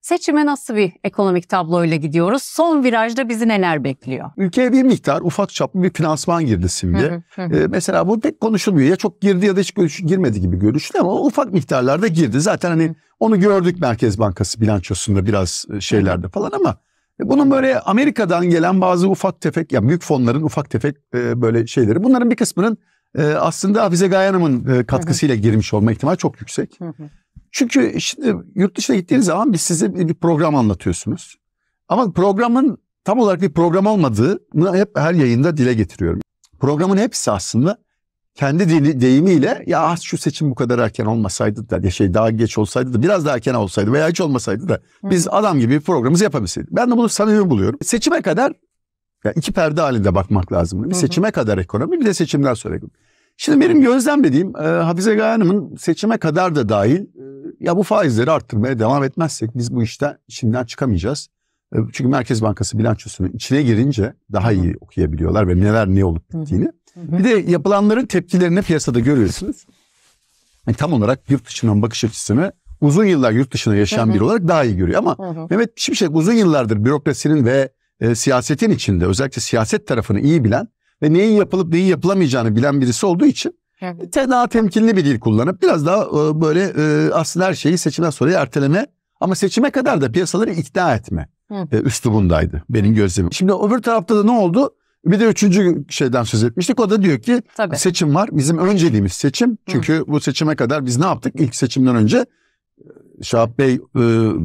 Seçime nasıl bir ekonomik tabloyla gidiyoruz? Son virajda bizi neler bekliyor? Ülkeye bir miktar ufak çaplı bir finansman girdi şimdi. ee, mesela bu pek konuşulmuyor. Ya çok girdi ya da hiç görüş, girmedi gibi görüşülüyor ama ufak miktarlarda girdi. Zaten hani onu gördük Merkez Bankası bilançosunda biraz e, şeylerde falan ama e, bunun böyle Amerika'dan gelen bazı ufak tefek, yani büyük fonların ufak tefek e, böyle şeyleri. Bunların bir kısmının e, aslında Hafize Gaye Hanım'ın e, katkısıyla girmiş olma ihtimali çok yüksek. Çünkü şimdi yurt dışına gittiğiniz zaman biz size bir program anlatıyorsunuz. Ama programın tam olarak bir program olmadığını hep her yayında dile getiriyorum. Programın hepsi aslında kendi dili, deyimiyle ya ah, şu seçim bu kadar erken olmasaydı da ya şey daha geç olsaydı da biraz daha erken olsaydı veya hiç olmasaydı da biz adam gibi bir programımızı yapabilseydik. Ben de bunu samimi buluyorum. Seçime kadar yani iki perde halinde bakmak lazım. Bir seçime kadar ekonomi bir de seçimden sonra ekonomi. Şimdi benim gözlemlediğim e, Hafize Gaye Hanım'ın seçime kadar da dahil e, ya bu faizleri arttırmaya devam etmezsek biz bu işten şimdiden çıkamayacağız. E, çünkü Merkez Bankası bilançosunun içine girince daha iyi okuyabiliyorlar ve neler ne olup bittiğini. Bir de yapılanların tepkilerini piyasada görüyorsunuz. Yani tam olarak yurt dışından bakış açısını uzun yıllar yurt dışında yaşayan biri olarak daha iyi görüyor. Ama Mehmet Şimşek uzun yıllardır bürokrasinin ve e, siyasetin içinde özellikle siyaset tarafını iyi bilen ve neyin yapılıp neyin yapılamayacağını bilen birisi olduğu için evet. daha temkinli bir dil kullanıp biraz daha e, böyle e, aslında her şeyi seçimden sonra erteleme ama seçime kadar da piyasaları ikna etme evet. üslubundaydı benim gözlemim. Şimdi öbür tarafta da ne oldu? Bir de üçüncü şeyden söz etmiştik. O da diyor ki Tabii. seçim var. Bizim önceliğimiz seçim. Çünkü Hı. bu seçime kadar biz ne yaptık? İlk seçimden önce e, Şahap Bey e,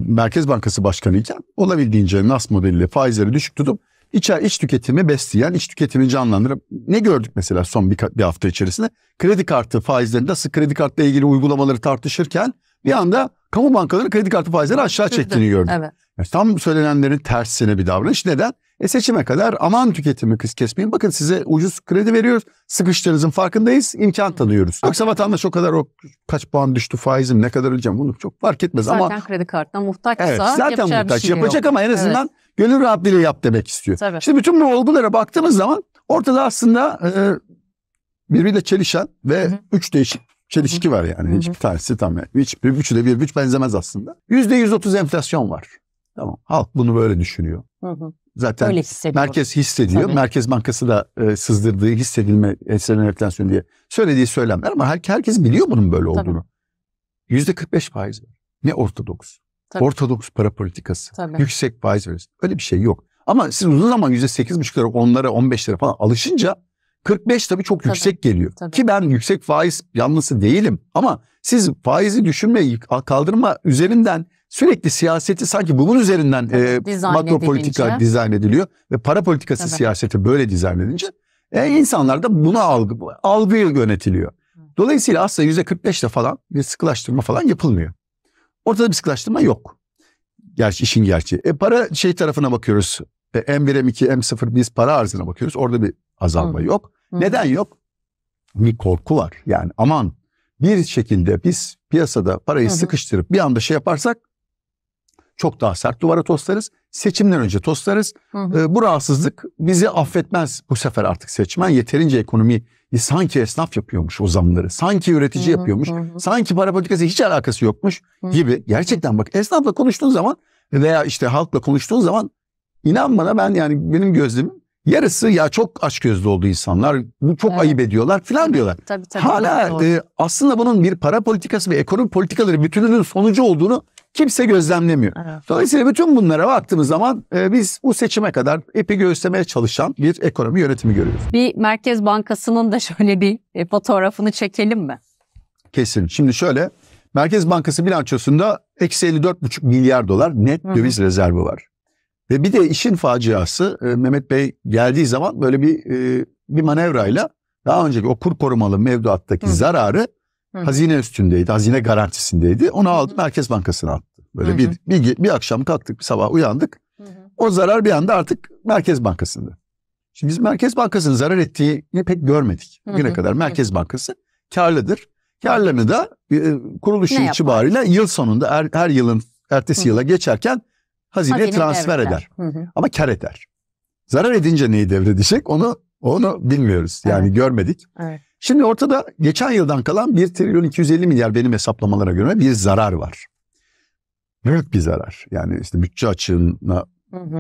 Merkez Bankası Başkanı iken olabildiğince NAS modeliyle faizleri düşük tutup İçer, iç tüketimi besleyen, iç tüketimi canlandırıp ne gördük mesela son bir, bir hafta içerisinde? Kredi kartı faizlerinde nasıl kredi kartla ilgili uygulamaları tartışırken bir anda kamu bankalarının kredi kartı faizleri aşağı çektiğini gördük. Evet. tam söylenenlerin tersine bir davranış. Neden? E seçime kadar aman tüketimi kız kesmeyin. Bakın size ucuz kredi veriyoruz. Sıkıştığınızın farkındayız. imkan tanıyoruz. Yoksa vatandaş o kadar o kaç puan düştü faizim ne kadar ödeyeceğim bunu çok fark etmez zaten ama. kredi kartına muhtaçsa evet, zaten muhtaç. Bir şey yapacak yok. ama en azından evet gönül rahatlığıyla yap demek istiyor. Tabii. İşte bütün bu olgulara baktığımız zaman ortada aslında e, birbiriyle çelişen ve Hı-hı. üç değişik çelişki Hı-hı. var yani. Hı-hı. Hiçbir tanesi tam yani. Hiçbir, üçü de bir, üç benzemez aslında. Yüzde yüz otuz enflasyon var. Tamam. Halk bunu böyle düşünüyor. Hı-hı. Zaten Öyle merkez hissediyor. Tabii. Merkez Bankası da e, sızdırdığı hissedilme eserler enflasyon diye söylediği söylemler ama her, herkes biliyor bunun böyle olduğunu. Yüzde kırk beş faiz var. Ne ortodoks Tabii. Ortodoks para politikası. Tabii. Yüksek faiz veririz. Öyle bir şey yok. Ama siz uzun zaman %8,5'lara, 10'lara, lira falan alışınca 45 tabii çok tabii. yüksek geliyor. Tabii. Ki ben yüksek faiz yanlısı değilim. Ama siz faizi düşünme, kaldırma üzerinden sürekli siyaseti sanki bunun üzerinden evet, e, makro politika dizayn ediliyor. Ve para politikası tabii. siyaseti böyle dizayn edince e, insanlar da buna algı, algı yönetiliyor. Dolayısıyla aslında %45'te falan bir sıkılaştırma falan yapılmıyor. Ortada bir sıklaştırma yok. Gerçi işin gerçeği. E para şey tarafına bakıyoruz. E, M1, M2, M0 biz para arzına bakıyoruz. Orada bir azalma Hı. yok. Hı. Neden yok? Bir korku var. Yani aman bir şekilde biz piyasada parayı hı sıkıştırıp bir anda şey yaparsak çok daha sert duvara toslarız. Seçimden önce toslarız. Hı hı. E, bu rahatsızlık bizi affetmez bu sefer artık seçmen. Yeterince ekonomi e sanki esnaf yapıyormuş o zamları. Sanki üretici hı hı, yapıyormuş. Hı. Sanki para politikası hiç alakası yokmuş hı. gibi. Gerçekten bak esnafla konuştuğun zaman veya işte halkla konuştuğun zaman inan bana ben yani benim gözüm yarısı ya çok açgözlü oldu insanlar bu çok evet. ayıp ediyorlar falan diyorlar. Tabii, tabii, Hala e, aslında bunun bir para politikası ve ekonomi politikaları bütününün sonucu olduğunu kimse gözlemlemiyor. Evet. Dolayısıyla bütün bunlara baktığımız zaman e, biz bu seçime kadar epi göğüslemeye çalışan bir ekonomi yönetimi görüyoruz. Bir Merkez Bankası'nın da şöyle bir e, fotoğrafını çekelim mi? Kesin. Şimdi şöyle Merkez Bankası bilançosunda eksi 54,5 milyar dolar net Hı-hı. döviz rezervi var. Ve bir de işin faciası e, Mehmet Bey geldiği zaman böyle bir e, bir manevrayla daha önceki o kur korumalı mevduattaki Hı. zararı Hazine üstündeydi. Hazine garantisindeydi. Onu aldı Merkez Bankası'na attı. Böyle bir, bir bir akşam kalktık bir sabah uyandık. O zarar bir anda artık Merkez Bankası'nda. Şimdi biz Merkez Bankası'nın zarar ettiğini pek görmedik. Bugüne kadar Merkez Bankası karlıdır. Karlarını da e, kuruluşu ne itibariyle yıl sonunda her, her yılın ertesi yıla geçerken hazineye Hazine transfer eder. eder. Ama kar eder. Zarar edince neyi devredecek onu onu bilmiyoruz. Yani evet. görmedik. Evet. Şimdi ortada geçen yıldan kalan 1 trilyon 250 milyar benim hesaplamalara göre bir zarar var. Büyük bir zarar. Yani işte bütçe açığına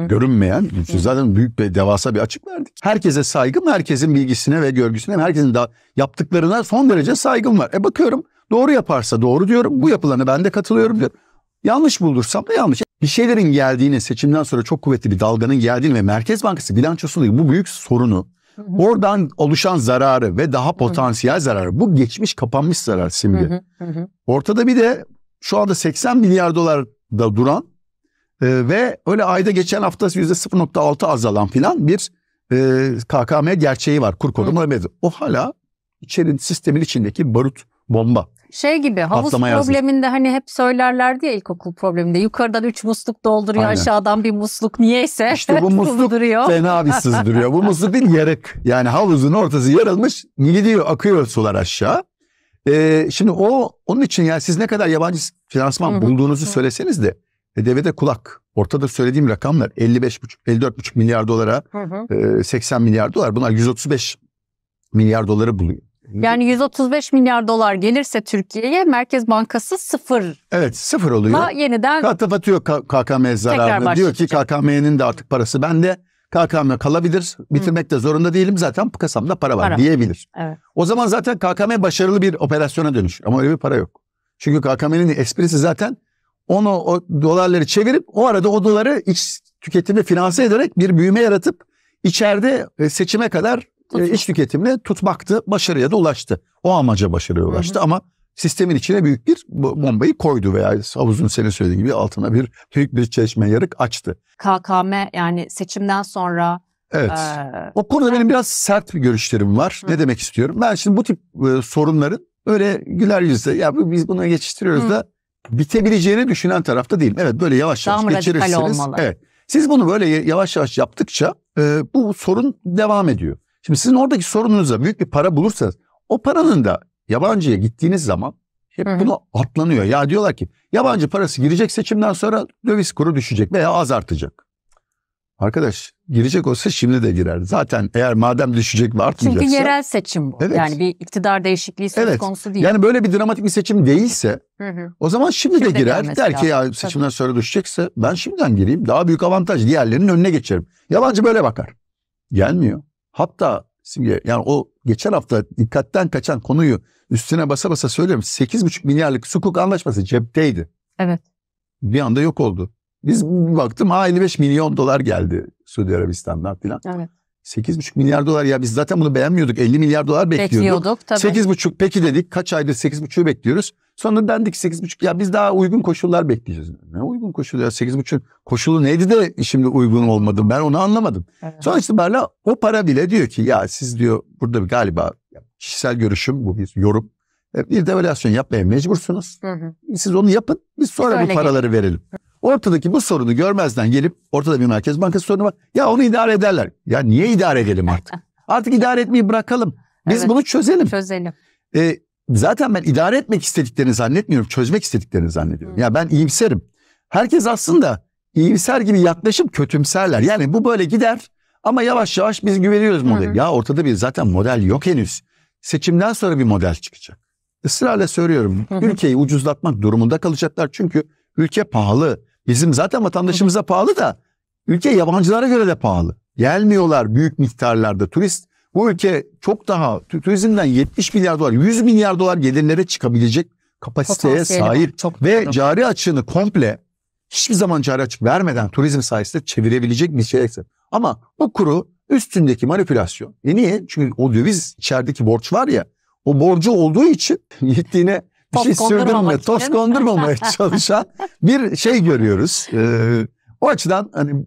görünmeyen zaten büyük ve devasa bir açık verdik. Herkese saygım, herkesin bilgisine ve görgüsüne, herkesin da yaptıklarına son derece saygım var. E bakıyorum doğru yaparsa doğru diyorum. Bu yapılanı ben de katılıyorum diyorum. Yanlış buldursam da yanlış. Bir şeylerin geldiğini, seçimden sonra çok kuvvetli bir dalganın geldiğini ve Merkez Bankası bilançosundaki bu büyük sorunu Oradan oluşan zararı ve daha potansiyel zararı. Bu geçmiş kapanmış zarar simge. Ortada bir de şu anda 80 milyar dolar da duran e, ve öyle ayda geçen hafta %0.6 azalan filan bir e, KKM gerçeği var. Kur korumalı O hala içerin sistemin içindeki barut Bomba. Şey gibi havuz Patlamaya probleminde hazır. hani hep söylerlerdi ya ilkokul probleminde yukarıdan üç musluk dolduruyor Aynen. aşağıdan bir musluk niyeyse İşte bu musluk fena bir sızdırıyor. Bu musluk bir yarık. Yani havuzun ortası yarılmış gidiyor akıyor sular aşağı. Ee, şimdi o onun için yani siz ne kadar yabancı finansman Hı-hı. bulduğunuzu söyleseniz de e, devede kulak. Ortada söylediğim rakamlar 55,5 54,5 milyar dolara E, 80 milyar dolar bunlar 135 milyar doları buluyor. Yani 135 milyar dolar gelirse Türkiye'ye Merkez Bankası sıfır. Evet sıfır oluyor. Ha, yeniden kapatıyor KKM zararını. Diyor ki KKM'nin de artık parası bende. KKM kalabilir. Bitirmek de zorunda değilim. Zaten kasamda para var para. diyebilir. Evet. O zaman zaten KKM başarılı bir operasyona dönüş. Ama öyle bir para yok. Çünkü KKM'nin esprisi zaten onu o dolarları çevirip o arada o doları iç tüketimi finanse ederek bir büyüme yaratıp içeride e, seçime kadar e, Tutmuş. iç tüketimle tutmaktı. Başarıya da ulaştı. O amaca başarıya ulaştı hı hı. ama sistemin içine büyük bir bombayı koydu veya havuzun senin söylediğin gibi altına bir büyük bir çeşme yarık açtı. KKM yani seçimden sonra Evet. Ee, o konuda benim biraz sert bir görüşlerim var. Hı. Ne demek istiyorum? Ben şimdi bu tip e, sorunların öyle güler yüzle ya biz bunu geçiştiriyoruz Hı. da bitebileceğini düşünen tarafta değilim. Evet böyle yavaş yavaş Daha geçirirsiniz. Evet. Siz bunu böyle yavaş yavaş yaptıkça e, bu sorun devam ediyor. Şimdi sizin oradaki sorununuzda büyük bir para bulursanız o paranın da yabancıya gittiğiniz zaman hep hı bunu atlanıyor. Ya diyorlar ki yabancı parası girecek seçimden sonra döviz kuru düşecek veya az artacak. Arkadaş girecek olsa şimdi de girer. Zaten eğer madem düşecek ve artmayacaksa. Çünkü yerel seçim bu. Evet. Yani bir iktidar değişikliği söz evet. konusu değil. Yani böyle bir dramatik bir seçim değilse hı hı. o zaman şimdi, şimdi de girer. De der ki ya seçimden sonra düşecekse ben şimdiden gireyim. Daha büyük avantaj diğerlerinin önüne geçerim. Yabancı böyle bakar. Gelmiyor. Hatta Simge yani o geçen hafta dikkatten kaçan konuyu üstüne basa basa söylüyorum. 8,5 milyarlık sukuk anlaşması cepteydi. Evet. Bir anda yok oldu. Biz baktım ha 55 milyon dolar geldi Suudi Arabistan'dan filan. Evet. 8,5 milyar dolar ya biz zaten bunu beğenmiyorduk. 50 milyar dolar bekliyorduk. Bekliyorduk tabii. 8,5 peki dedik. Kaç aydır 8,5'u bekliyoruz. Sonra dendik 8.5 ya biz daha uygun koşullar bekleyeceğiz. Ne uygun koşul ya 8.5 koşulu neydi de şimdi uygun olmadı ben onu anlamadım. Evet. Sonuç itibariyle o para bile diyor ki ya siz diyor burada bir galiba kişisel görüşüm bu bir yorum. E, bir devalüasyon yapmaya mecbursunuz. Hı hı. Siz onu yapın biz sonra Öyle bu paraları gelin. verelim. Ortadaki bu sorunu görmezden gelip ortada bir merkez bankası sorunu var. Ya onu idare ederler. Ya niye idare edelim artık? artık idare etmeyi bırakalım. Biz evet. bunu çözelim. Çözelim. Ee, zaten ben idare etmek istediklerini zannetmiyorum. Çözmek istediklerini zannediyorum. Ya ben iyimserim. Herkes aslında iyimser gibi yaklaşıp kötümserler. Yani bu böyle gider ama yavaş yavaş biz güveniyoruz model. Ya ortada bir zaten model yok henüz. Seçimden sonra bir model çıkacak. Israrla söylüyorum. Hı hı. Ülkeyi ucuzlatmak durumunda kalacaklar. Çünkü ülke pahalı. Bizim zaten vatandaşımıza pahalı da ülke yabancılara göre de pahalı. Gelmiyorlar büyük miktarlarda turist bu ülke çok daha turizmden 70 milyar dolar, 100 milyar dolar gelirlere çıkabilecek kapasiteye sahip çok ve doğru. cari açığını komple hiçbir zaman cari açık vermeden turizm sayesinde çevirebilecek bir şeyse. Ama bu kuru üstündeki manipülasyon. E niye? Çünkü o döviz içerideki borç var ya o borcu olduğu için yettiğine bir şey sürdürme, toz kondurmamaya çalışan bir şey görüyoruz. Ee, o açıdan hani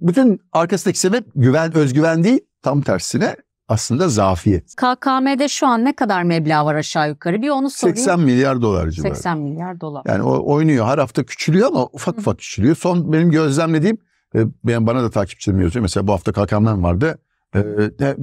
bütün arkasındaki sebep güven, özgüven değil Tam tersine aslında zafiyet. KKM'de şu an ne kadar meblağ var aşağı yukarı bir onu sorayım. 80 milyar dolar civarı. 80 milyar dolar. Yani o oynuyor her hafta küçülüyor ama ufak ufak küçülüyor. Son benim gözlemlediğim e, ben bana da takipçilerim yazıyor. Mesela bu hafta KKM'den vardı. E,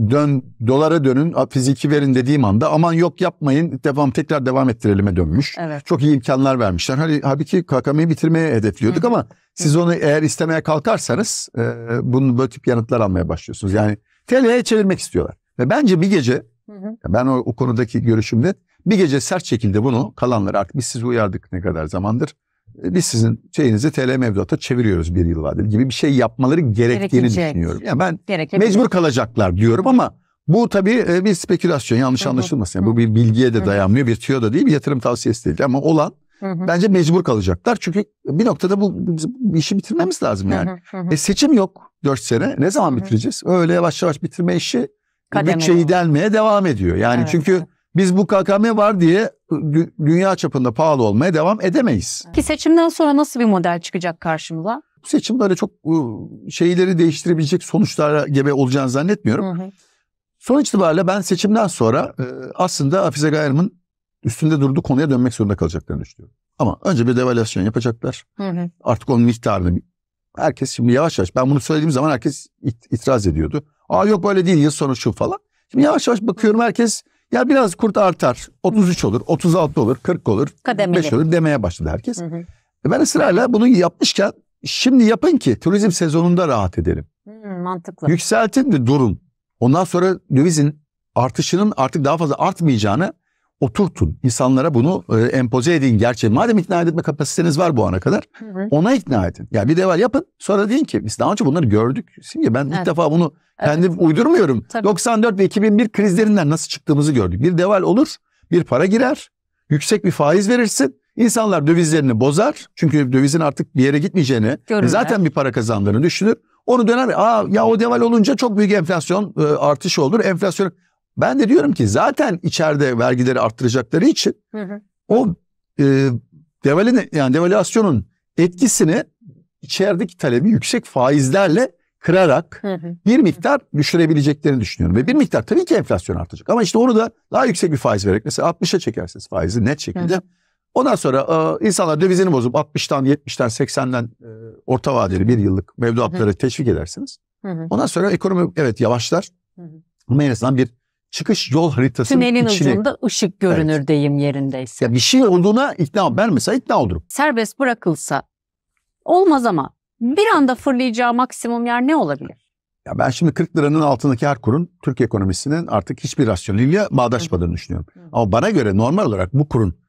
dön dolara dönün fiziki verin dediğim anda aman yok yapmayın devam tekrar devam ettirelim'e dönmüş. Evet. Çok iyi imkanlar vermişler. Hani halbuki KKM'yi bitirmeye hedefliyorduk ama siz onu eğer istemeye kalkarsanız e, bunun böyle tip yanıtlar almaya başlıyorsunuz. Yani TL'ye çevirmek istiyorlar. Ve bence bir gece hı hı. ben o, o konudaki görüşümde bir gece sert şekilde bunu kalanları artık biz sizi uyardık ne kadar zamandır. E, biz sizin şeyinizi TL mevduata çeviriyoruz bir yıl vadeli gibi bir şey yapmaları gerektiğini düşünüyorum. Yani ben mecbur kalacaklar diyorum ama bu tabii e, bir spekülasyon yanlış anlaşılmasın. Yani bu bir bilgiye de dayanmıyor bir tüyo da değil bir yatırım tavsiyesi değil ama olan Bence mecbur kalacaklar. Çünkü bir noktada bu, bu işi bitirmemiz lazım yani. E, seçim yok. 4 sene. Ne zaman bitireceğiz? Öyle yavaş yavaş bitirme işi Kademeli. bütçeyi delmeye devam ediyor. Yani evet. çünkü biz bu KKM var diye dünya çapında pahalı olmaya devam edemeyiz. Ki seçimden sonra nasıl bir model çıkacak karşımıza? Bu seçim böyle çok şeyleri değiştirebilecek sonuçlara gebe olacağını zannetmiyorum. Hı hı. Sonuç itibariyle ben seçimden sonra e, aslında Afize Gayrım'ın üstünde durduğu konuya dönmek zorunda kalacaklarını düşünüyorum. Ama önce bir devalüasyon yapacaklar. Hı hı. Artık onun miktarını Herkes şimdi yavaş yavaş ben bunu söylediğim zaman herkes it, itiraz ediyordu. Aa yok böyle değil yıl sonu şu falan. Şimdi yavaş yavaş bakıyorum herkes ya biraz kurt artar 33 olur 36 olur 40 olur Kademeli. 5 olur demeye başladı herkes. Hı hı. E, ben ısrarla bunu yapmışken şimdi yapın ki turizm sezonunda rahat edelim. Hı, mantıklı. Yükseltin de durun. Ondan sonra dövizin artışının artık daha fazla artmayacağını oturtun. İnsanlara bunu e, empoze edin. Gerçi madem ikna etme kapasiteniz var bu ana kadar Hı-hı. ona ikna edin. Ya yani bir deval yapın sonra deyin ki biz daha önce bunları gördük. Şimdi ben evet. ilk defa bunu kendim evet. uydurmuyorum. Tabii. 94 ve 2001 krizlerinden nasıl çıktığımızı gördük. Bir deval olur, bir para girer, yüksek bir faiz verirsin. İnsanlar dövizlerini bozar. Çünkü dövizin artık bir yere gitmeyeceğini, Görürler. zaten bir para kazandığını düşünür. Onu döner. Aa ya o deval olunca çok büyük enflasyon e, artışı olur. Enflasyon ben de diyorum ki zaten içeride vergileri arttıracakları için hı hı. o e, devalin, yani devalüasyonun etkisini içerideki talebi yüksek faizlerle kırarak hı hı. bir miktar düşürebileceklerini düşünüyorum. Ve bir miktar tabii ki enflasyon artacak. Ama işte onu da daha yüksek bir faiz vererek mesela 60'a çekersiniz faizi net şekilde. Hı. Ondan sonra e, insanlar dövizini bozup 60'tan 70'ten 80'den e, orta vadeli bir yıllık mevduatları teşvik edersiniz. Ondan sonra ekonomi evet yavaşlar. Ama en azından bir çıkış yol haritasının Tünelin içine... ucunda ışık görünür evet. deyim yerindeyse. Ya bir şey olduğuna ikna ben mesela ikna olurum. Serbest bırakılsa olmaz ama bir anda fırlayacağı maksimum yer ne olabilir? Ya ben şimdi 40 liranın altındaki her kurun Türk ekonomisinin artık hiçbir rasyoneliyle bağdaşmadığını düşünüyorum. Hı. Ama bana göre normal olarak bu kurun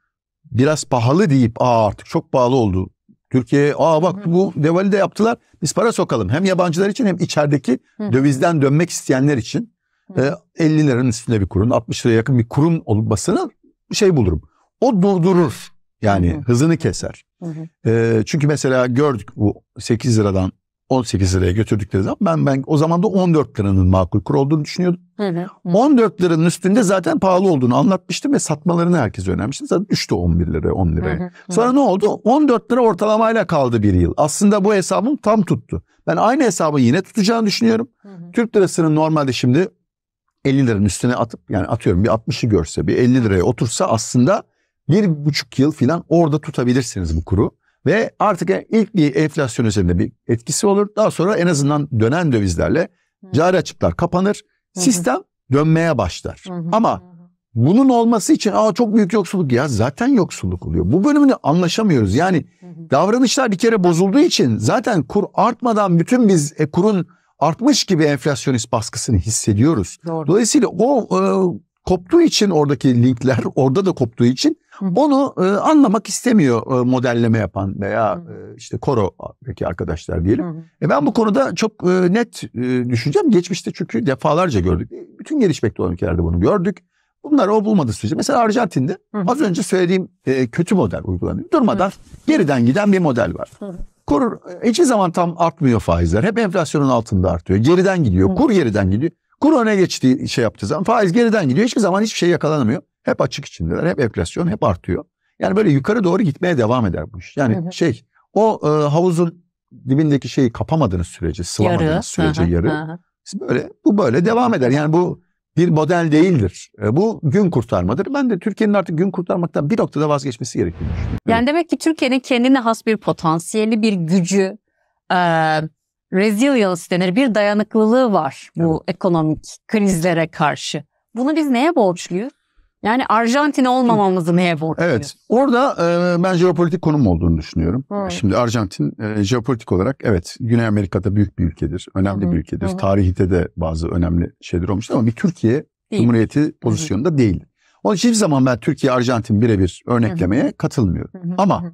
biraz pahalı deyip aa artık çok pahalı oldu. Türkiye aa bak Hı. bu devali de yaptılar. Biz para sokalım. Hem yabancılar için hem içerideki Hı. dövizden dönmek isteyenler için e, 50 liranın üstünde bir kurun, 60 liraya yakın bir kurum olmasını şey bulurum. O durdurur. Yani Hı-hı. hızını keser. Hı-hı. E, ee, çünkü mesela gördük bu 8 liradan 18 liraya götürdükleri zaman ben ben o zaman da 14 liranın makul kur olduğunu düşünüyordum. Hı hı. 14 liranın üstünde zaten pahalı olduğunu anlatmıştım ve satmalarını herkes önermişti. Zaten düştü 11 liraya 10 liraya. Hı hı. Sonra hı. ne oldu? 14 lira ortalamayla kaldı bir yıl. Aslında bu hesabım tam tuttu. Ben aynı hesabı yine tutacağını düşünüyorum. Hı hı. Türk lirasının normalde şimdi 50 liranın üstüne atıp yani atıyorum bir 60'ı görse bir 50 liraya otursa aslında bir buçuk yıl falan orada tutabilirsiniz bu kuru. Ve artık e, ilk bir enflasyon üzerinde bir etkisi olur. Daha sonra en azından dönen dövizlerle cari açıklar kapanır. Sistem dönmeye başlar. Ama bunun olması için Aa, çok büyük yoksulluk ya zaten yoksulluk oluyor. Bu bölümünü anlaşamıyoruz. Yani davranışlar bir kere bozulduğu için zaten kur artmadan bütün biz e, kurun artmış gibi enflasyonist baskısını hissediyoruz. Doğru. Dolayısıyla o e, koptuğu için oradaki linkler orada da koptuğu için onu e, anlamak istemiyor e, modelleme yapan veya e, işte korodaki arkadaşlar diyelim. Hı. E, ben bu konuda çok e, net e, düşüneceğim. Geçmişte çünkü defalarca gördük. E, bütün gelişmekte olan ülkelerde bunu gördük. Bunlar o bulmadı sürece. Mesela Arjantin'de Hı. az önce söylediğim e, kötü model uygulanıyor. Durmadan Hı. geriden giden bir model var. Hı. Kur hiçbir zaman tam artmıyor faizler. Hep enflasyonun altında artıyor. Geriden gidiyor. Kur geriden gidiyor. Kur öne geçtiği şey yaptığı zaman faiz geriden gidiyor. Hiçbir zaman hiçbir şey yakalanamıyor. Hep açık içindeler. Hep enflasyon hep artıyor. Yani böyle yukarı doğru gitmeye devam eder bu iş. Yani hı hı. şey o e, havuzun dibindeki şeyi kapamadığınız sürece, sıvamadığınız yarı. sürece hı hı. yarı. Hı hı. Böyle bu böyle devam eder. Yani bu bir model değildir. E, bu gün kurtarmadır. Ben de Türkiye'nin artık gün kurtarmaktan bir noktada vazgeçmesi gerekiyor. Yani demek ki Türkiye'nin kendine has bir potansiyeli, bir gücü, e, resilience denir, bir dayanıklılığı var bu evet. ekonomik krizlere karşı. Bunu biz neye borçluyuz? Yani Arjantin olmamamızı mı hep Evet. Orada e, ben jeopolitik konum olduğunu düşünüyorum. Hı. Şimdi Arjantin e, jeopolitik olarak evet Güney Amerika'da büyük bir ülkedir. Önemli Hı. bir ülkedir. Tarihte de bazı önemli şeyler olmuştu ama bir Türkiye değil. Cumhuriyeti pozisyonunda Hı. değil. Onun hiçbir zaman ben Türkiye-Arjantin birebir örneklemeye Hı. katılmıyorum. Hı. Ama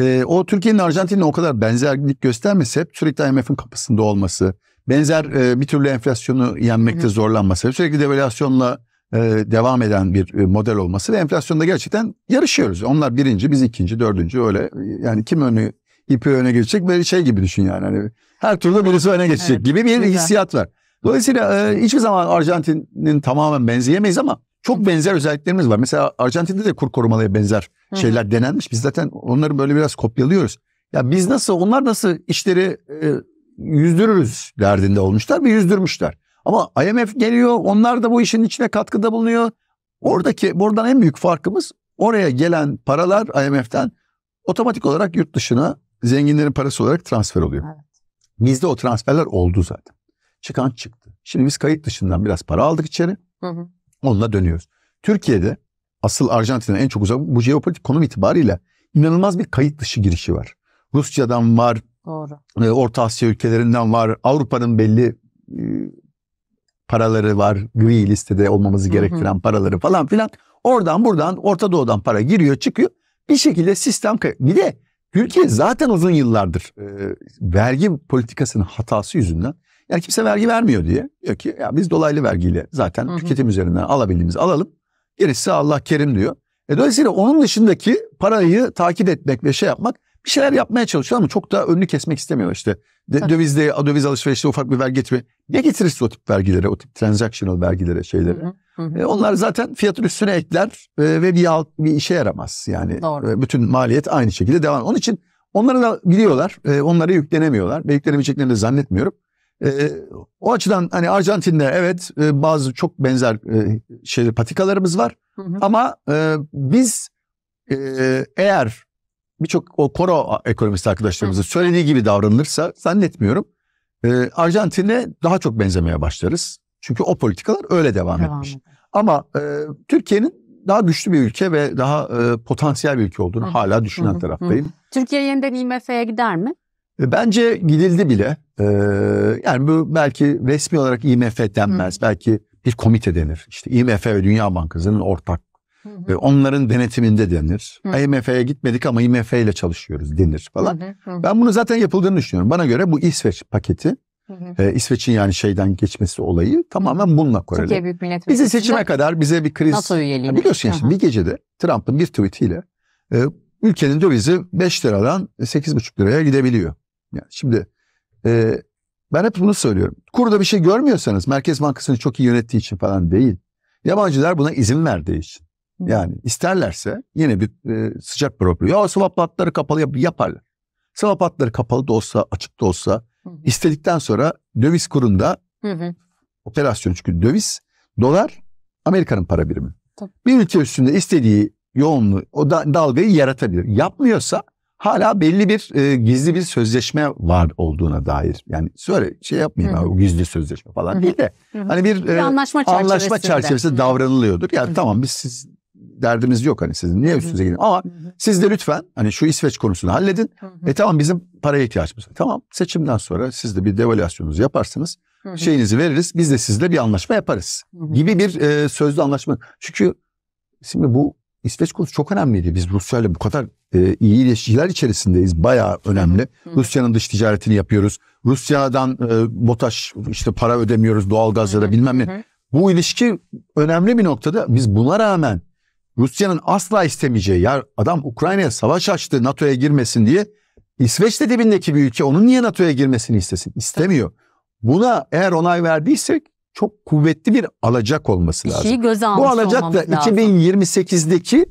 e, o Türkiye'nin Arjantin'le o kadar benzerlik göstermese hep sürekli IMF'in kapısında olması, benzer e, bir türlü enflasyonu yenmekte Hı. zorlanması, sürekli devalüasyonla e, devam eden bir e, model olması ve enflasyonda gerçekten yarışıyoruz. Onlar birinci, biz ikinci, dördüncü öyle. Yani kim önü ipi öne geçecek böyle şey gibi düşün yani. Hani her turda birisi öne geçecek evet, gibi bir güzel. hissiyat var. Dolayısıyla e, hiçbir zaman Arjantin'in tamamen benzeyemeyiz ama çok benzer özelliklerimiz var. Mesela Arjantin'de de kur korumalıya benzer şeyler denenmiş. Biz zaten onları böyle biraz kopyalıyoruz. Ya biz nasıl, onlar nasıl işleri e, yüzdürürüz derdinde olmuşlar ve yüzdürmüşler. Ama IMF geliyor onlar da bu işin içine katkıda bulunuyor. Oradaki buradan en büyük farkımız oraya gelen paralar IMF'den otomatik olarak yurt dışına zenginlerin parası olarak transfer oluyor. Evet. Bizde o transferler oldu zaten. Çıkan çıktı. Şimdi biz kayıt dışından biraz para aldık içeri. Hı hı. Onunla dönüyoruz. Türkiye'de asıl Arjantin'den en çok uzak bu jeopolitik konum itibariyle inanılmaz bir kayıt dışı girişi var. Rusya'dan var. Doğru. E, Orta Asya ülkelerinden var. Avrupa'nın belli e, paraları var. Gri listede olmamızı gerektiren paraları falan filan. Oradan buradan Orta Doğu'dan para giriyor çıkıyor. Bir şekilde sistem bir de Türkiye zaten uzun yıllardır e, vergi politikasının hatası yüzünden yani kimse vergi vermiyor diye diyor ki ya biz dolaylı vergiyle zaten hı hı. tüketim üzerinden alabildiğimiz alalım. Gerisi Allah kerim diyor. E dolayısıyla onun dışındaki parayı takip etmek ve şey yapmak bir şeyler yapmaya çalışıyor ama çok da önünü kesmek istemiyor işte. De, dövizde, döviz alışverişte ufak bir vergi getirme. Ne getirirse o tip vergilere, o tip transactional vergilere, şeylere. E, onlar zaten fiyatın üstüne ekler e, ve bir, alt, bir işe yaramaz. Yani Doğru. E, bütün maliyet aynı şekilde devam. Onun için onları da biliyorlar. E, onlara yüklenemiyorlar. Ve yüklenemeyeceklerini de zannetmiyorum. E, o açıdan hani Arjantin'de evet e, bazı çok benzer e, şey patikalarımız var. Hı hı. Ama e, biz e, eğer birçok o koro ekonomist arkadaşlarımızın söylediği gibi davranılırsa zannetmiyorum e, Arjantin'e daha çok benzemeye başlarız. Çünkü o politikalar öyle devam, devam etmiş. Ediyor. Ama e, Türkiye'nin daha güçlü bir ülke ve daha e, potansiyel bir ülke olduğunu hı. hala düşünen hı. taraftayım. Türkiye yeniden IMF'ye gider mi? E, bence gidildi bile. E, yani bu belki resmi olarak IMF denmez. Hı. Belki bir komite denir. İşte IMF ve Dünya Bankası'nın ortak Hı hı. Onların denetiminde denir. IMF'ye gitmedik ama IMF ile çalışıyoruz denir falan. Hı hı. Ben bunu zaten yapıldığını düşünüyorum. Bana göre bu İsveç paketi Hı hı. E, İsveç'in yani şeyden geçmesi olayı tamamen bununla koreli. Bizi seçime kadar bize bir kriz. NATO üyeliği. Biliyorsun ya şimdi bir gecede Trump'ın bir tweetiyle e, ülkenin dövizi 5 liradan 8,5 e, liraya gidebiliyor. Yani şimdi e, ben hep bunu söylüyorum. Kurda bir şey görmüyorsanız Merkez Bankası'nı çok iyi yönettiği için falan değil. Yabancılar buna izin verdiği için. Yani isterlerse yine bir e, sıcak problem. Ya swap hatları kapalı yap yaparlar. Swap hatları kapalı da olsa açık da olsa hı hı. istedikten sonra döviz kurunda hı hı. operasyon çünkü döviz dolar Amerika'nın para birimi. Tabii. Bir ülke üstünde istediği yoğunluğu o da, dalgayı yaratabilir. Yapmıyorsa hala belli bir e, gizli bir sözleşme var olduğuna dair. Yani söyle şey yapmayayım o gizli sözleşme falan değil de hani bir, bir e, anlaşma çerçevesinde, anlaşma çerçevesinde davranılıyordur. Yani tamam biz siz derdimiz yok hani sizin niye üstünüze gidin ama siz de lütfen hani şu İsveç konusunu halledin. e tamam bizim paraya ihtiyacımız var. Tamam seçimden sonra siz de bir devalüasyonunuzu yaparsınız. şeyinizi veririz biz de sizle bir anlaşma yaparız gibi bir e, sözlü anlaşma. Çünkü şimdi bu İsveç konusu çok önemliydi. Biz Rusya ile bu kadar e, iyi ilişkiler içerisindeyiz. Bayağı önemli. Rusya'nın dış ticaretini yapıyoruz. Rusya'dan e, BOTAŞ işte para ödemiyoruz doğalgazla da bilmem ne. Bu ilişki önemli bir noktada. Biz buna rağmen Rusya'nın asla istemeyeceği ya adam Ukrayna'ya savaş açtı NATO'ya girmesin diye İsveç'te dibindeki bir ülke onun niye NATO'ya girmesini istesin? İstemiyor. Buna eğer onay verdiysek çok kuvvetli bir alacak olması lazım. Şeyi göze Bu alacak da 2028'deki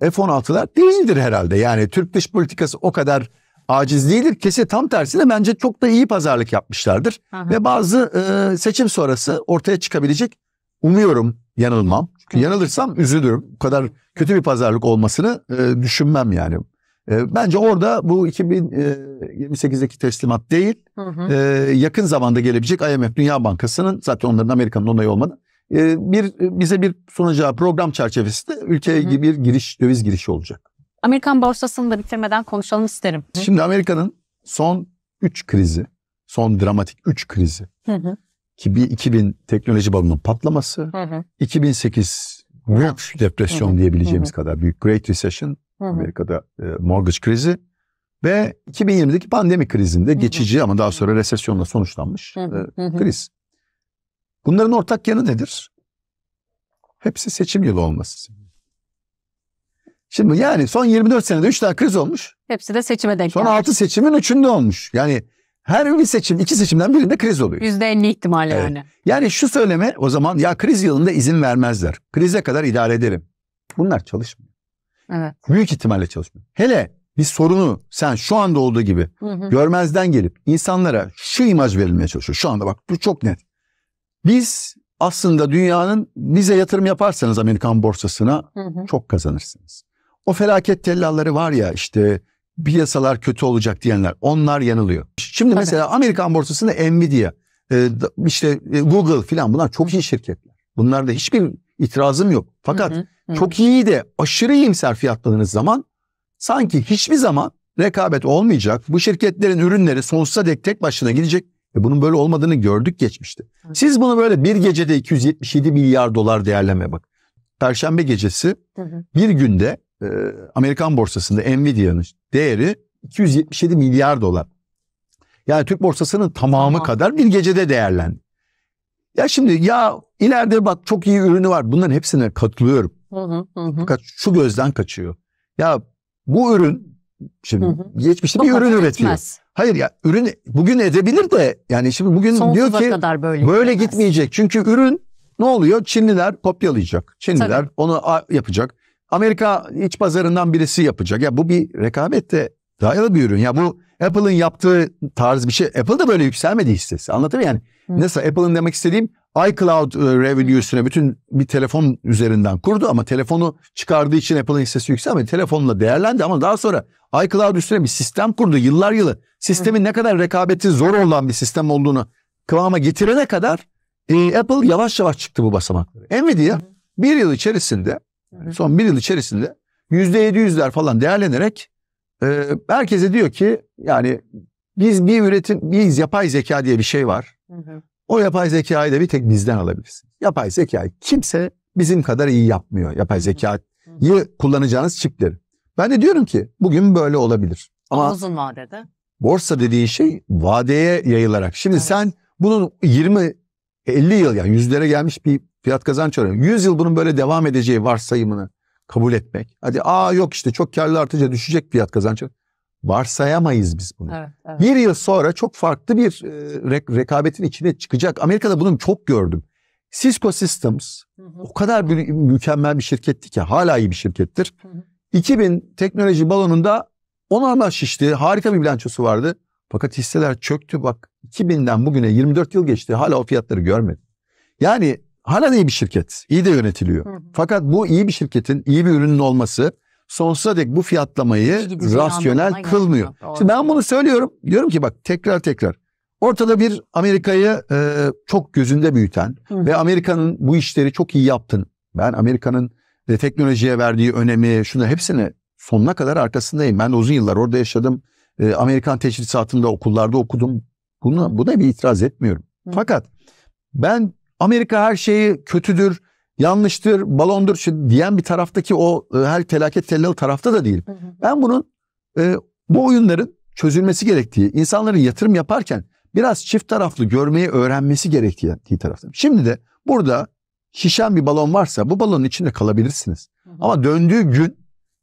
F-16'lar değildir herhalde. Yani Türk dış politikası o kadar aciz değildir. Kesin tam tersine bence çok da iyi pazarlık yapmışlardır. Hı hı. Ve bazı e, seçim sonrası ortaya çıkabilecek umuyorum yanılmam Yanılırsam üzülürüm. Bu kadar kötü bir pazarlık olmasını e, düşünmem yani. E, bence orada bu 2028'deki teslimat değil, hı hı. E, yakın zamanda gelebilecek IMF Dünya Bankası'nın zaten onların Amerika'nın onayı olmadı. e, bir e, bize bir sunacağı program çerçevesinde ülkeye hı hı. bir giriş döviz girişi olacak. Amerikan borsasını da bitirmeden konuşalım isterim. Şimdi Amerika'nın son 3 krizi, son dramatik 3 krizi. Hı hı ki bir 2000 teknoloji balonunun patlaması, hı hı. 2008 büyük depresyon hı hı. diyebileceğimiz hı hı. kadar büyük Great Recession, hı hı. Amerika'da e, mortgage krizi ve 2020'deki pandemi krizinde geçici hı hı. ama daha sonra resesyonla sonuçlanmış hı hı. E, kriz. Bunların ortak yanı nedir? Hepsi seçim yılı olması. Şimdi yani son 24 senede 3 tane kriz olmuş. Hepsi de seçime denk Son gelmiş. 6 seçimin 3'ünde olmuş. Yani her bir seçim, iki seçimden birinde kriz oluyor. %50 ihtimalle evet. yani. Yani şu söyleme o zaman ya kriz yılında izin vermezler. Krize kadar idare ederim. Bunlar çalışmıyor. Evet. Büyük ihtimalle çalışmıyor. Hele bir sorunu sen şu anda olduğu gibi hı hı. görmezden gelip insanlara şu imaj verilmeye çalışıyor. Şu anda bak bu çok net. Biz aslında dünyanın bize yatırım yaparsanız Amerikan borsasına hı hı. çok kazanırsınız. O felaket tellalları var ya işte piyasalar kötü olacak diyenler onlar yanılıyor. Şimdi Tabii. mesela Amerikan borsasında Nvidia, e, işte e, Google falan bunlar çok iyi şirketler. Bunlarda hiçbir itirazım yok. Fakat hı hı, hı. çok iyi de aşırı iyimser fiyatladığınız zaman sanki hiçbir zaman rekabet olmayacak. Bu şirketlerin ürünleri sonsuza dek tek başına gidecek. E bunun böyle olmadığını gördük geçmişte. Siz bunu böyle bir gecede 277 milyar dolar değerleme bak. Perşembe gecesi hı hı. bir günde ee, Amerikan borsasında Nvidia'nın değeri 277 milyar dolar. Yani Türk borsasının tamamı tamam. kadar bir gecede değerlendi. Ya şimdi ya ileride bak çok iyi ürünü var. Bunların hepsine katılıyorum. Hı hı hı. Fakat şu gözden kaçıyor. Ya bu ürün şimdi hı hı. geçmişte bir ürün üretiyor. Etmez. Hayır ya ürün bugün edebilir de yani şimdi bugün Sonsuza diyor ki kadar böyle, böyle gitmeyecek. Çünkü ürün ne oluyor? Çinliler kopyalayacak. Çinliler Tabii. onu yapacak. Amerika iç pazarından birisi yapacak. Ya bu bir rekabette dayalı bir ürün. Ya bu Apple'ın yaptığı tarz bir şey. Apple da böyle yükselmedi hissesi. Anlatır yani. Hı. Nasıl Apple'ın demek istediğim iCloud e, revenue'süne bütün bir telefon üzerinden kurdu ama telefonu çıkardığı için Apple'ın hissesi yükselmedi. Telefonla değerlendi ama daha sonra iCloud üstüne bir sistem kurdu yıllar yılı. Sistemin ne kadar rekabeti zor olan bir sistem olduğunu kıvama getirene kadar e, Apple yavaş yavaş çıktı bu basamakları. Nvidia Hı. bir yıl içerisinde Hı. Son bir yıl içerisinde yüzde yedi yüzler falan değerlenerek e, herkese diyor ki yani biz bir üretim, biz yapay zeka diye bir şey var. Hı hı. O yapay zekayı da bir tek bizden alabiliriz Yapay zekayı kimse bizim kadar iyi yapmıyor. Yapay zekayı kullanacağınız çipleri. Ben de diyorum ki bugün böyle olabilir. Ama uzun vadede. Borsa dediğin şey vadeye yayılarak. Şimdi evet. sen bunun 20 50 yıl yani yüzlere gelmiş bir Fiyat kazanç oranı. 100 yıl bunun böyle devam edeceği varsayımını kabul etmek. Hadi aa yok işte çok karlı artınca düşecek fiyat kazanç Varsayamayız biz bunu. Evet, evet. Bir yıl sonra çok farklı bir e, rekabetin içine çıkacak. Amerika'da bunu çok gördüm. Cisco Systems hı hı. o kadar bir, mükemmel bir şirketti ki hala iyi bir şirkettir. Hı hı. 2000 teknoloji balonunda onarma şişti. Harika bir bilançosu vardı. Fakat hisseler çöktü. Bak 2000'den bugüne 24 yıl geçti. Hala o fiyatları görmedim. Yani Hala da iyi bir şirket. İyi de yönetiliyor. Hı hı. Fakat bu iyi bir şirketin iyi bir ürünün olması sonsuza dek bu fiyatlamayı rasyonel kılmıyor. Şimdi ben bunu söylüyorum. Diyorum ki bak tekrar tekrar. Ortada bir Amerika'yı e, çok gözünde büyüten hı. ve Amerika'nın bu işleri çok iyi yaptın. Ben Amerika'nın ve teknolojiye verdiği önemi şunu hepsini sonuna kadar arkasındayım. Ben uzun yıllar orada yaşadım. E, Amerikan teşhisatında okullarda okudum. Buna, buna bir itiraz etmiyorum. Hı. Fakat ben Amerika her şeyi kötüdür, yanlıştır, balondur diyen bir taraftaki o e, her felaket tellalı tarafta da değil. Ben bunun e, bu oyunların çözülmesi gerektiği, insanların yatırım yaparken biraz çift taraflı görmeyi öğrenmesi gerektiği taraftayım. Şimdi de burada şişen bir balon varsa bu balonun içinde kalabilirsiniz. Ama döndüğü gün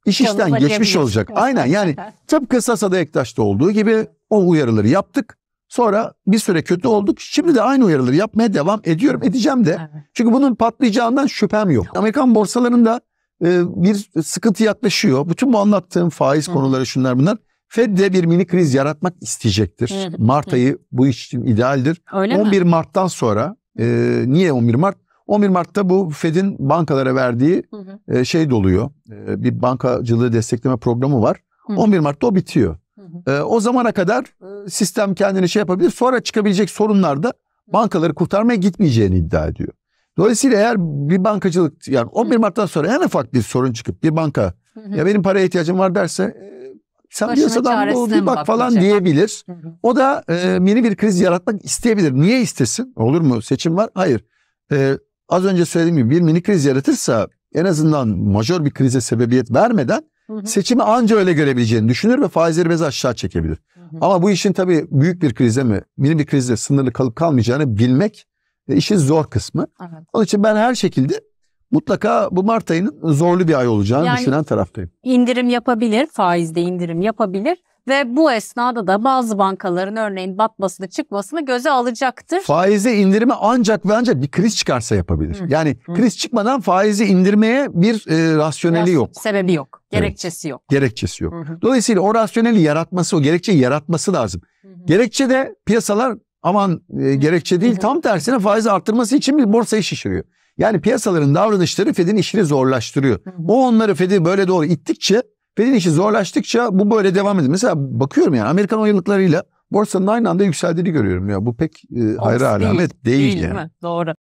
iş işten geçmiş olacak. Aynen yani tıpkı Sasa'da Ektaş'ta olduğu gibi o uyarıları yaptık. Sonra bir süre kötü olduk. Şimdi de aynı uyarıları yapmaya devam ediyorum. Edeceğim de. Evet. Çünkü bunun patlayacağından şüphem yok. Amerikan borsalarında e, bir sıkıntı yaklaşıyor. Bütün bu anlattığım faiz Hı. konuları şunlar bunlar. Fed de bir mini kriz yaratmak isteyecektir. Hı. Mart ayı bu iş için idealdir. Öyle 11 mi? Mart'tan sonra e, niye 11 Mart? 11 Mart'ta bu Fed'in bankalara verdiği hı hı. E, şey doluyor. E, bir bankacılığı destekleme programı var. Hı. 11 Mart'ta o bitiyor. E, o zamana kadar e, sistem kendini şey yapabilir. Sonra çıkabilecek sorunlar da bankaları kurtarmaya gitmeyeceğini iddia ediyor. Dolayısıyla eğer bir bankacılık yani 11 Mart'tan sonra en ufak bir sorun çıkıp bir banka ya benim paraya ihtiyacım var derse e, sen Başına piyasadan bir bak falan diyebilir. O da e, yeni bir kriz yaratmak isteyebilir. Niye istesin? Olur mu? Seçim var. Hayır. E, az önce söylediğim gibi bir mini kriz yaratırsa en azından majör bir krize sebebiyet vermeden Hı Seçimi anca öyle görebileceğini düşünür ve faizleri biraz aşağı çekebilir. Hı hı. Ama bu işin tabii büyük bir krize mi, mini bir krizle sınırlı kalıp kalmayacağını bilmek e, işin zor kısmı. Evet. Onun için ben her şekilde mutlaka bu Mart ayının zorlu bir ay olacağını yani, düşünen taraftayım. İndirim yapabilir, faizde indirim yapabilir ve bu esnada da bazı bankaların örneğin batmasını çıkmasını göze alacaktır. Faize indirimi ancak ve ancak bir kriz çıkarsa yapabilir. Hı. Yani Hı. kriz çıkmadan faizi indirmeye bir e, rasyoneli Ras- yok. Sebebi yok. Gerekçesi evet. yok. Gerekçesi yok. Hı Dolayısıyla o rasyoneli yaratması, o gerekçeyi yaratması lazım. Hı Gerekçe de piyasalar aman e, gerekçe değil hı tam tersine faizi arttırması için bir borsayı şişiriyor. Yani piyasaların davranışları Fed'in işini zorlaştırıyor. Hı hı. onları Fed'i böyle doğru ittikçe ve dedi ki zorlaştıkça bu böyle devam ediyor. Mesela bakıyorum yani Amerikan yıllıklarıyla borsanın aynı anda yükseldiğini görüyorum. Ya bu pek e, hayra alamet değil, değil yani. mi? Doğru.